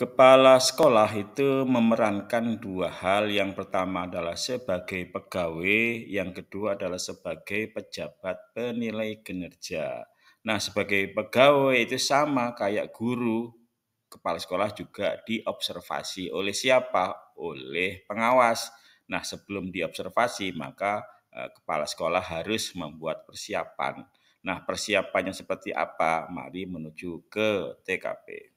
Kepala sekolah itu memerankan dua hal. Yang pertama adalah sebagai pegawai, yang kedua adalah sebagai pejabat penilai kinerja. Nah, sebagai pegawai itu sama kayak guru, kepala sekolah juga diobservasi oleh siapa? Oleh pengawas. Nah, sebelum diobservasi, maka eh, kepala sekolah harus membuat persiapan. Nah, persiapannya seperti apa? Mari menuju ke TKP.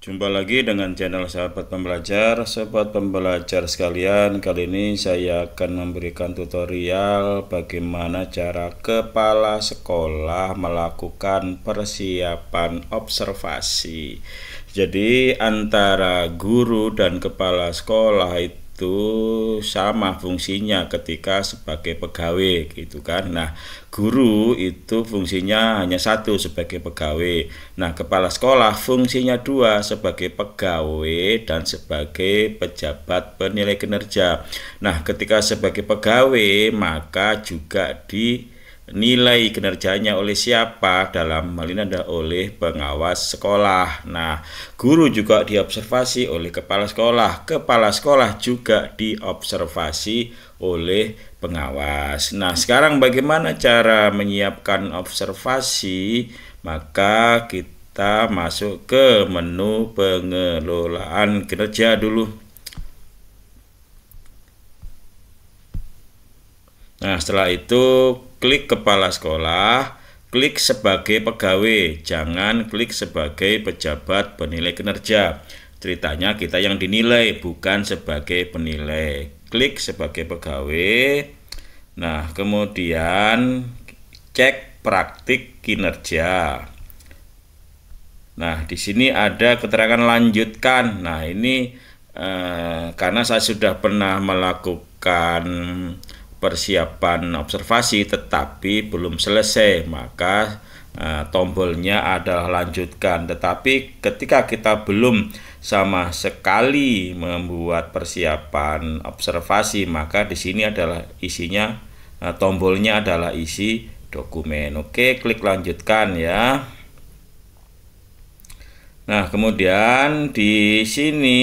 Jumpa lagi dengan channel sahabat pembelajar Sahabat pembelajar sekalian Kali ini saya akan memberikan tutorial Bagaimana cara kepala sekolah melakukan persiapan observasi Jadi antara guru dan kepala sekolah itu itu sama fungsinya ketika sebagai pegawai gitu kan. Nah, guru itu fungsinya hanya satu sebagai pegawai. Nah, kepala sekolah fungsinya dua sebagai pegawai dan sebagai pejabat penilai kinerja. Nah, ketika sebagai pegawai maka juga di nilai kinerjanya oleh siapa dalam hal ini oleh pengawas sekolah. Nah, guru juga diobservasi oleh kepala sekolah. Kepala sekolah juga diobservasi oleh pengawas. Nah, sekarang bagaimana cara menyiapkan observasi? Maka kita masuk ke menu pengelolaan kinerja dulu. Nah, setelah itu klik kepala sekolah, klik sebagai pegawai, jangan klik sebagai pejabat penilai kinerja. Ceritanya kita yang dinilai bukan sebagai penilai. Klik sebagai pegawai. Nah, kemudian cek praktik kinerja. Nah, di sini ada keterangan lanjutkan. Nah, ini eh, karena saya sudah pernah melakukan persiapan observasi tetapi belum selesai maka eh, tombolnya adalah lanjutkan tetapi ketika kita belum sama sekali membuat persiapan observasi maka di sini adalah isinya eh, tombolnya adalah isi dokumen oke klik lanjutkan ya nah kemudian di sini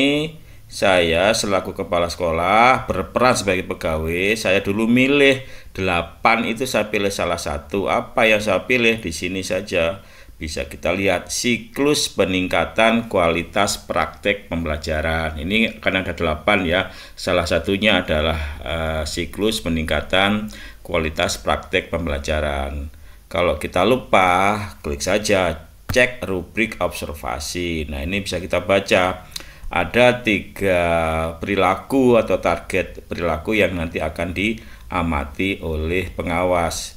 saya selaku kepala sekolah berperan sebagai pegawai saya dulu milih 8 itu saya pilih salah satu apa yang saya pilih di sini saja bisa kita lihat siklus peningkatan kualitas praktek pembelajaran ini kan ada 8 ya salah satunya adalah uh, siklus peningkatan kualitas praktek pembelajaran kalau kita lupa klik saja cek rubrik observasi nah ini bisa kita baca ada tiga perilaku atau target perilaku yang nanti akan diamati oleh pengawas.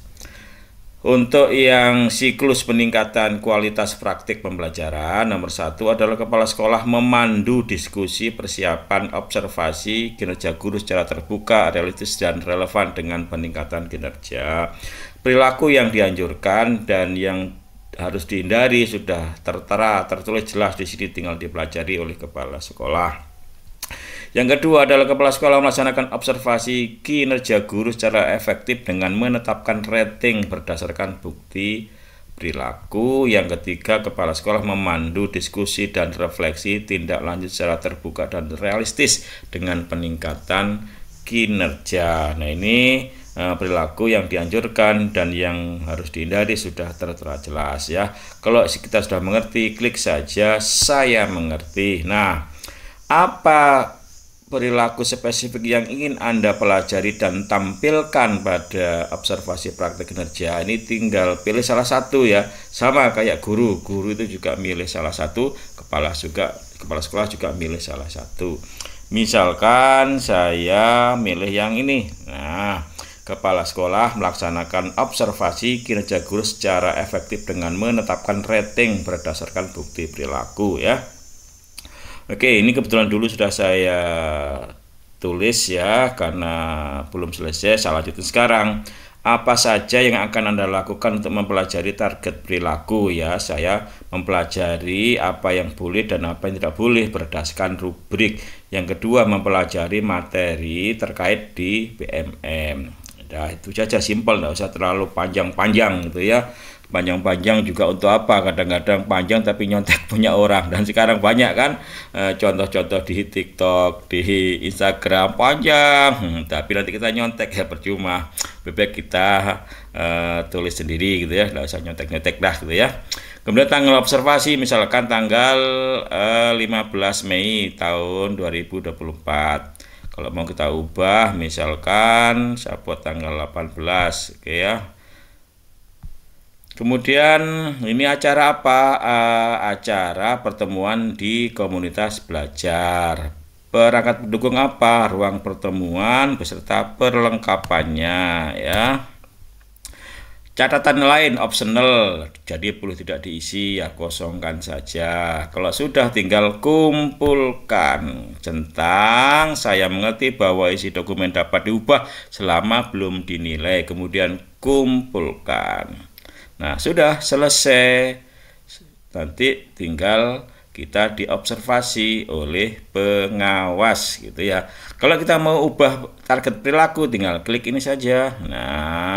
Untuk yang siklus peningkatan kualitas praktik pembelajaran, nomor satu adalah kepala sekolah memandu diskusi persiapan observasi kinerja guru secara terbuka, realistis, dan relevan dengan peningkatan kinerja. Perilaku yang dianjurkan dan yang harus dihindari sudah tertera tertulis jelas di sini tinggal dipelajari oleh kepala sekolah. Yang kedua adalah kepala sekolah melaksanakan observasi kinerja guru secara efektif dengan menetapkan rating berdasarkan bukti perilaku. Yang ketiga, kepala sekolah memandu diskusi dan refleksi tindak lanjut secara terbuka dan realistis dengan peningkatan kinerja. Nah, ini Eh, perilaku yang dianjurkan dan yang harus dihindari sudah tertera jelas ya. Kalau kita sudah mengerti, klik saja saya mengerti. Nah, apa perilaku spesifik yang ingin Anda pelajari dan tampilkan pada observasi praktek kinerja ini tinggal pilih salah satu ya sama kayak guru guru itu juga milih salah satu kepala juga kepala sekolah juga milih salah satu misalkan saya milih yang ini Kepala sekolah melaksanakan observasi kinerja guru secara efektif dengan menetapkan rating berdasarkan bukti perilaku ya. Oke, ini kebetulan dulu sudah saya tulis ya karena belum selesai, saya lanjutin sekarang. Apa saja yang akan Anda lakukan untuk mempelajari target perilaku ya? Saya mempelajari apa yang boleh dan apa yang tidak boleh berdasarkan rubrik. Yang kedua, mempelajari materi terkait di BMM. Nah, itu saja simpel, nggak usah terlalu panjang-panjang gitu ya. Panjang-panjang juga untuk apa? Kadang-kadang panjang tapi nyontek punya orang. Dan sekarang banyak kan eh, contoh-contoh di TikTok, di Instagram panjang, hmm, tapi nanti kita nyontek ya percuma. Bebek kita eh, tulis sendiri gitu ya, Tidak usah nyontek-nyontek dah gitu ya. Kemudian tanggal observasi misalkan tanggal uh, eh, 15 Mei tahun 2024 kalau mau kita ubah misalkan buat tanggal 18 oke ya kemudian ini acara apa uh, acara pertemuan di komunitas belajar perangkat pendukung apa ruang pertemuan beserta perlengkapannya ya Catatan lain optional, jadi perlu tidak diisi ya kosongkan saja. Kalau sudah tinggal kumpulkan. Centang, saya mengerti bahwa isi dokumen dapat diubah selama belum dinilai. Kemudian kumpulkan. Nah, sudah selesai. Nanti tinggal kita diobservasi oleh pengawas gitu ya. Kalau kita mau ubah target perilaku tinggal klik ini saja. Nah,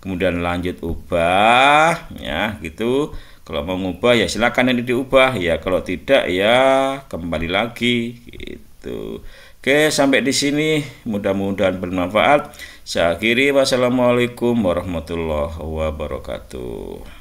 kemudian lanjut ubah ya gitu kalau mau ubah ya silakan ini diubah ya kalau tidak ya kembali lagi gitu Oke sampai di sini mudah-mudahan bermanfaat saya akhiri wassalamualaikum warahmatullahi wabarakatuh